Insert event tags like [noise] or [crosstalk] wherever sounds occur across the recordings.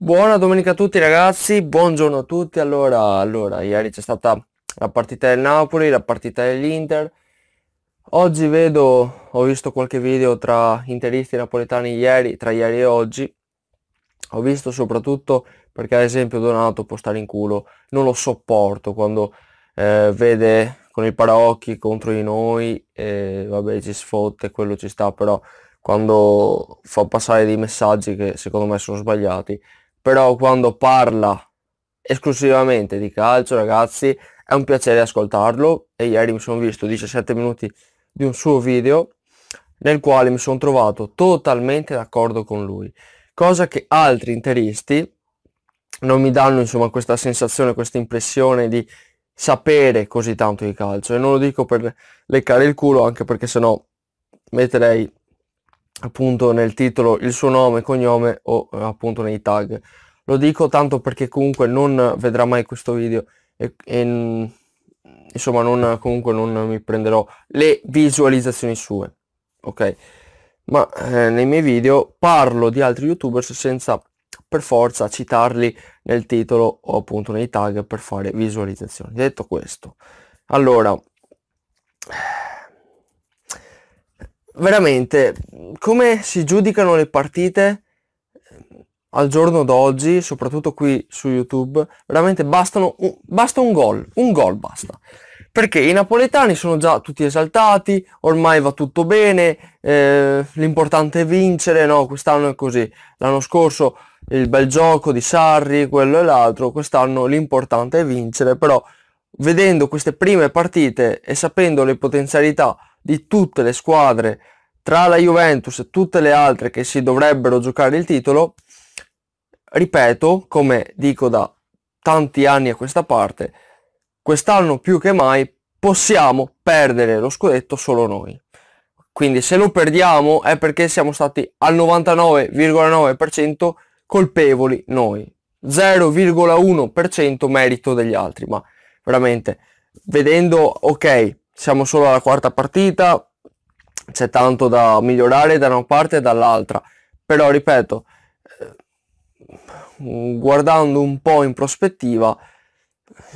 Buona domenica a tutti ragazzi, buongiorno a tutti. Allora, allora ieri c'è stata la partita del Napoli, la partita dell'Inter. Oggi vedo, ho visto qualche video tra interisti napoletani ieri, tra ieri e oggi. Ho visto soprattutto perché ad esempio Donato può stare in culo, non lo sopporto quando eh, vede con i paraocchi contro di noi, eh, vabbè ci sfotte, quello ci sta, però quando fa passare dei messaggi che secondo me sono sbagliati, però quando parla esclusivamente di calcio, ragazzi, è un piacere ascoltarlo e ieri mi sono visto 17 minuti di un suo video nel quale mi sono trovato totalmente d'accordo con lui, cosa che altri interisti non mi danno insomma questa sensazione, questa impressione di sapere così tanto di calcio e non lo dico per leccare il culo anche perché sennò metterei appunto nel titolo il suo nome, cognome o eh, appunto nei tag. Lo dico tanto perché comunque non vedrà mai questo video e, e insomma non, comunque non mi prenderò le visualizzazioni sue, ok? Ma eh, nei miei video parlo di altri youtubers senza per forza citarli nel titolo o appunto nei tag per fare visualizzazioni. Detto questo, allora veramente come si giudicano le partite al giorno d'oggi, soprattutto qui su YouTube, veramente bastano un, basta un gol, un gol basta. Perché i napoletani sono già tutti esaltati, ormai va tutto bene, eh, l'importante è vincere, no? Quest'anno è così. L'anno scorso il bel gioco di Sarri, quello e l'altro, quest'anno l'importante è vincere, però vedendo queste prime partite e sapendo le potenzialità di tutte le squadre tra la Juventus e tutte le altre che si dovrebbero giocare il titolo, ripeto, come dico da tanti anni a questa parte, quest'anno più che mai possiamo perdere lo scudetto solo noi. Quindi se lo perdiamo è perché siamo stati al 99,9% colpevoli noi. 0,1% merito degli altri, ma veramente vedendo, ok, siamo solo alla quarta partita, c'è tanto da migliorare da una parte e dall'altra, però ripeto, eh, guardando un po' in prospettiva,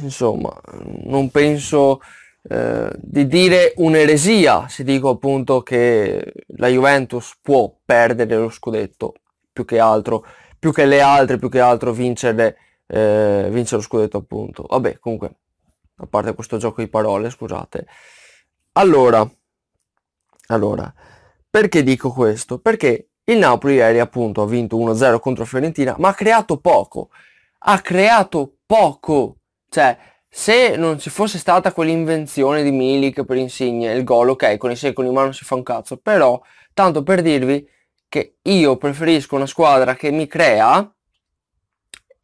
insomma, non penso eh, di dire un'eresia se dico appunto che la Juventus può perdere lo scudetto, più che altro, più che le altre, più che altro vincere, eh, vincere lo scudetto appunto. Vabbè, comunque a parte questo gioco di parole, scusate. Allora, allora, perché dico questo? Perché il Napoli ieri appunto ha vinto 1-0 contro Fiorentina, ma ha creato poco. Ha creato poco. Cioè, se non ci fosse stata quell'invenzione di Milik per Insigne, il gol, ok, con i secoli in mano si fa un cazzo, però, tanto per dirvi che io preferisco una squadra che mi crea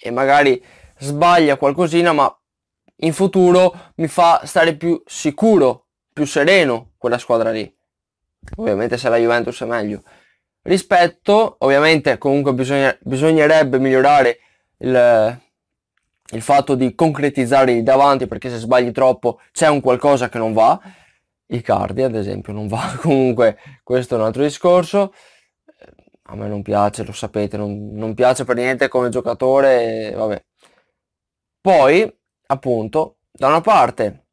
e magari sbaglia qualcosina, ma in futuro mi fa stare più sicuro, più sereno quella squadra lì. Ovviamente se la Juventus è meglio. Rispetto, ovviamente comunque bisogna, bisognerebbe migliorare il, il fatto di concretizzare i davanti perché se sbagli troppo c'è un qualcosa che non va. I cardi ad esempio non va, [laughs] comunque questo è un altro discorso a me non piace, lo sapete, non, non piace per niente come giocatore, vabbè. Poi appunto, da una parte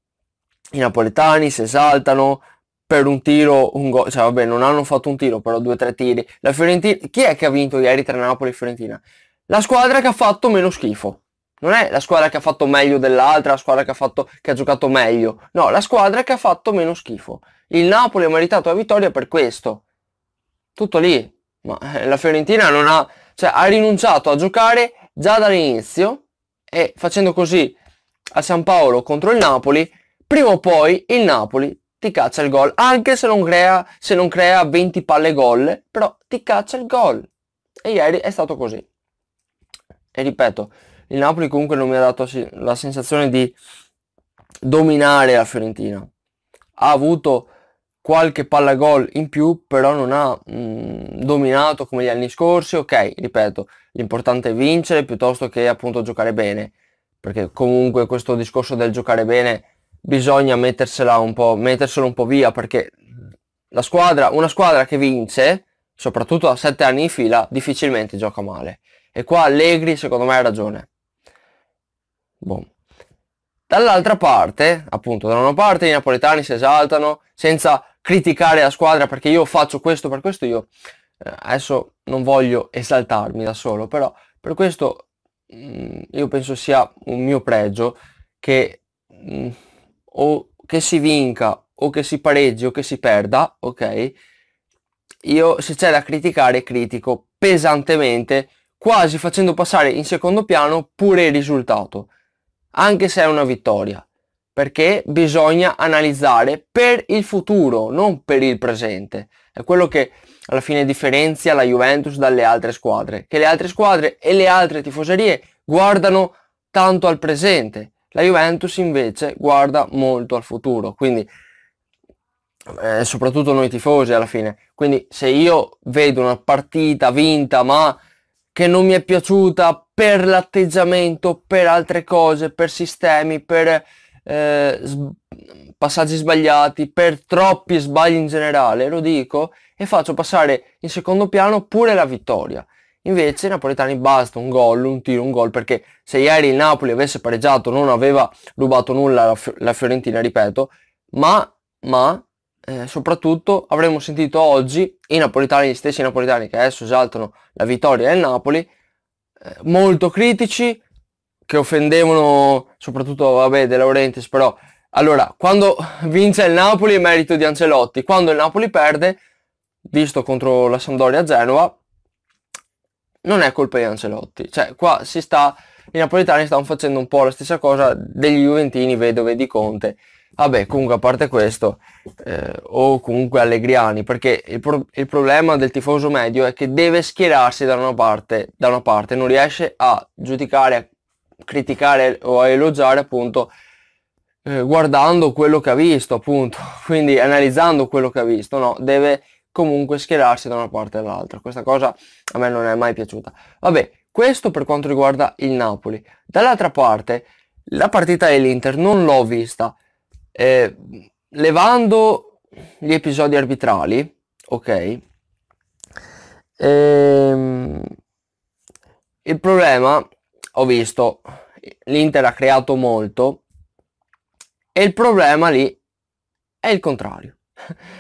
i napoletani si esaltano per un tiro, un gol, cioè vabbè non hanno fatto un tiro, però due o tre tiri. La Fiorentina, chi è che ha vinto ieri tra Napoli e Fiorentina? La squadra che ha fatto meno schifo. Non è la squadra che ha fatto meglio dell'altra, la squadra che ha, fatto, che ha giocato meglio. No, la squadra che ha fatto meno schifo. Il Napoli ha meritato la vittoria per questo. Tutto lì. Ma eh, la Fiorentina non ha, cioè, ha rinunciato a giocare già dall'inizio e facendo così a San Paolo contro il Napoli, prima o poi il Napoli ti caccia il gol, anche se non crea, se non crea 20 palle gol, però ti caccia il gol. E ieri è stato così. E ripeto, il Napoli comunque non mi ha dato la sensazione di dominare la Fiorentina. Ha avuto qualche palla gol in più, però non ha mh, mm, dominato come gli anni scorsi. Ok, ripeto, l'importante è vincere piuttosto che appunto giocare bene perché comunque questo discorso del giocare bene bisogna mettersela un po', metterselo un po' via perché la squadra, una squadra che vince, soprattutto a sette anni in fila, difficilmente gioca male. E qua Allegri secondo me ha ragione. Boh. Dall'altra parte, appunto, da una parte i napoletani si esaltano senza criticare la squadra perché io faccio questo, per questo io eh, adesso non voglio esaltarmi da solo, però per questo Mm, io penso sia un mio pregio che mh, mm, o che si vinca o che si pareggi o che si perda, ok? Io se c'è da criticare critico pesantemente, quasi facendo passare in secondo piano pure il risultato, anche se è una vittoria, perché bisogna analizzare per il futuro, non per il presente. È quello che alla fine differenzia la Juventus dalle altre squadre, che le altre squadre e le altre tifoserie guardano tanto al presente, la Juventus invece guarda molto al futuro, quindi eh, soprattutto noi tifosi alla fine, quindi se io vedo una partita vinta ma che non mi è piaciuta per l'atteggiamento, per altre cose, per sistemi, per eh, passaggi sbagliati, per troppi sbagli in generale, lo dico, e faccio passare in secondo piano pure la vittoria. Invece i napoletani basta un gol, un tiro, un gol, perché se ieri il Napoli avesse pareggiato non aveva rubato nulla la, la Fiorentina, ripeto, ma, ma eh, soprattutto avremmo sentito oggi i napoletani, gli stessi napoletani che adesso esaltano la vittoria del Napoli, eh, molto critici, che offendevano soprattutto vabbè, De Laurentiis, però allora, quando vince il Napoli è merito di Ancelotti, quando il Napoli perde visto contro la Sampdoria Genova, non è colpa di Ancelotti. Cioè, qua si sta, i napoletani stanno facendo un po' la stessa cosa degli Juventini vedove di Conte. Vabbè, comunque a parte questo, eh, o comunque Allegriani, perché il, pro- il, problema del tifoso medio è che deve schierarsi da una parte, da una parte non riesce a giudicare, a criticare o a elogiare appunto eh, guardando quello che ha visto, appunto, [laughs] quindi analizzando quello che ha visto, no, deve comunque schierarsi da una parte all'altra. Questa cosa a me non è mai piaciuta. Vabbè, questo per quanto riguarda il Napoli. Dall'altra parte, la partita dell'Inter non l'ho vista. Eh, levando gli episodi arbitrali, ok? Ehm, il problema, ho visto, l'Inter ha creato molto e il problema lì è il contrario.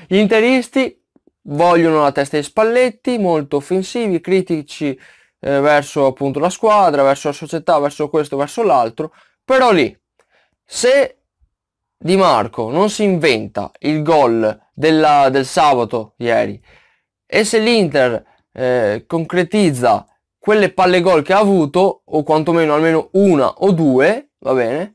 Gli interisti vogliono la testa di Spalletti, molto offensivi, critici eh, verso appunto la squadra, verso la società, verso questo, verso l'altro, però lì, se Di Marco non si inventa il gol della, del sabato ieri e se l'Inter eh, concretizza quelle palle gol che ha avuto, o quantomeno almeno una o due, va bene,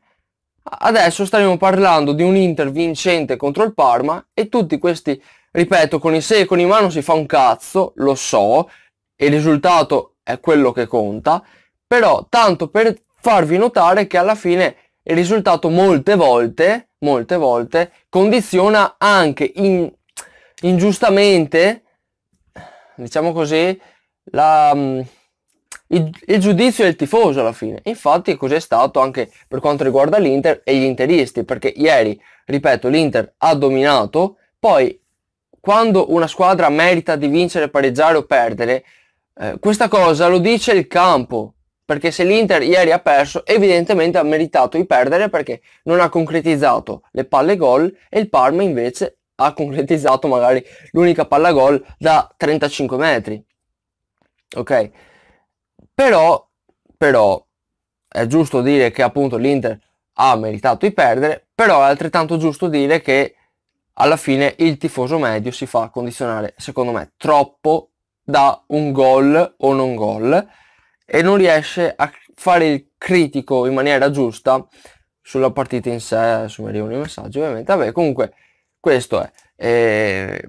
Adesso staremo parlando di un Inter vincente contro il Parma e tutti questi, ripeto, con i se e con i ma non si fa un cazzo, lo so, il risultato è quello che conta, però tanto per farvi notare che alla fine il risultato molte volte, molte volte condiziona anche in, ingiustamente, diciamo così, la mm, il, il giudizio del tifoso alla fine. Infatti cos'è stato anche per quanto riguarda l'Inter e gli interisti, perché ieri, ripeto, l'Inter ha dominato, poi quando una squadra merita di vincere, pareggiare o perdere, eh, questa cosa lo dice il campo, perché se l'Inter ieri ha perso, evidentemente ha meritato di perdere perché non ha concretizzato le palle gol e il Parma invece ha concretizzato magari l'unica palla gol da 35 metri. Ok? però, però è giusto dire che appunto l'Inter ha meritato di perdere, però è altrettanto giusto dire che alla fine il tifoso medio si fa condizionare, secondo me, troppo da un gol o non gol e non riesce a fare il critico in maniera giusta sulla partita in sé, su mi arrivano i messaggi ovviamente, vabbè comunque questo è. E,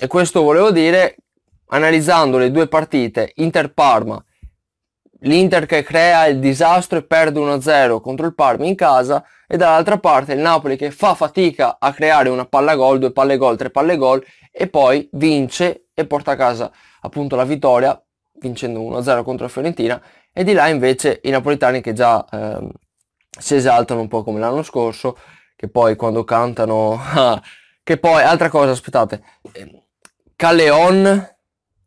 e questo volevo dire analizzando le due partite Inter-Parma l'Inter che crea il disastro e perde 1-0 contro il Parma in casa e dall'altra parte il Napoli che fa fatica a creare una palla gol, due palle gol, tre palle gol e poi vince e porta a casa appunto la vittoria vincendo 1-0 contro la Fiorentina e di là invece i napoletani che già ehm, si esaltano un po' come l'anno scorso che poi quando cantano [laughs] ah, che poi altra cosa aspettate ehm, Calleon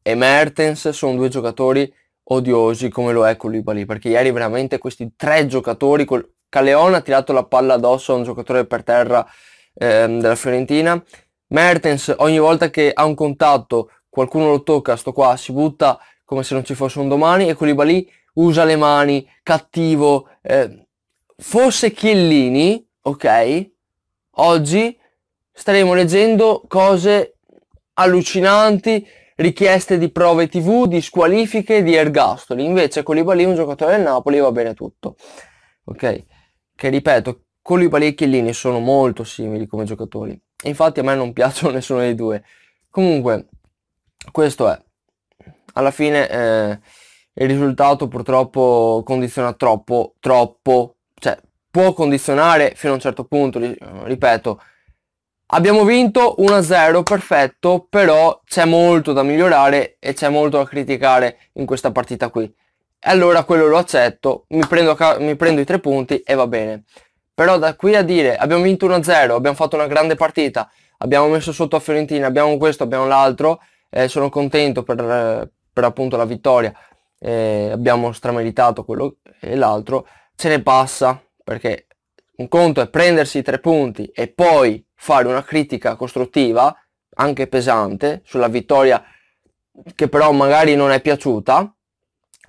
e Mertens sono due giocatori odiosi come lo è Colibali, perché ieri veramente questi tre giocatori, col... Caleone ha tirato la palla addosso a un giocatore per terra ehm, della Fiorentina, Mertens ogni volta che ha un contatto qualcuno lo tocca, sto qua, si butta come se non ci fosse un domani e Colibali usa le mani, cattivo, eh. fosse Chiellini, ok? Oggi staremo leggendo cose allucinanti richieste di prove tv, di squalifiche, di ergastoli. Invece Colibali, un giocatore del Napoli, va bene tutto. Ok? Che ripeto, Colibali e Chiellini sono molto simili come giocatori. infatti a me non [laughs] piacciono nessuno dei due. Comunque, questo è. Alla fine eh, il risultato purtroppo condiziona troppo, troppo, cioè può condizionare fino a un certo punto, ripeto, Abbiamo vinto 1-0, perfetto, però c'è molto da migliorare e c'è molto da criticare in questa partita qui. Allora quello lo accetto, mi prendo, mi prendo i tre punti e va bene. Però da qui a dire abbiamo vinto 1-0, abbiamo fatto una grande partita, abbiamo messo sotto a Fiorentina, abbiamo questo, abbiamo l'altro, eh, sono contento per, eh, per, appunto la vittoria, eh, abbiamo strameritato quello e l'altro, ce ne passa perché un conto è prendersi i tre punti e poi fare una critica costruttiva, anche pesante, sulla vittoria che però magari non è piaciuta.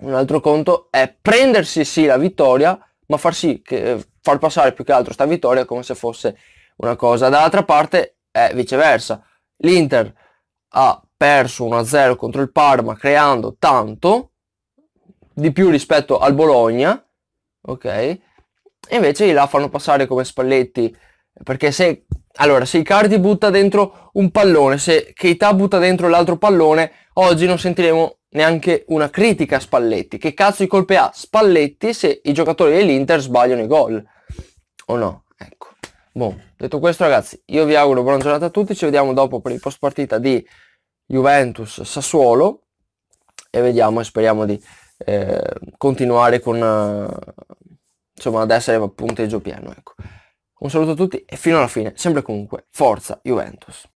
Un altro conto è prendersi sì la vittoria, ma far sì che eh, far passare più che altro sta vittoria come se fosse una cosa. Dall'altra parte è viceversa. L'Inter ha perso 1-0 contro il Parma creando tanto di più rispetto al Bologna, ok? E invece la fanno passare come Spalletti, perché se, allora, se Icardi butta dentro un pallone, se Keita butta dentro l'altro pallone, oggi non sentiremo neanche una critica a Spalletti. Che cazzo di colpe ha Spalletti se i giocatori dell'Inter sbagliano i gol? O no? Ecco. Boh. Detto questo ragazzi, io vi auguro buona giornata a tutti, ci vediamo dopo per il post partita di Juventus Sassuolo e vediamo e speriamo di eh, continuare con... Uh, insomma ad essere a punteggio pieno. Ecco. Un saluto a tutti e fino alla fine, sempre comunque, forza Juventus.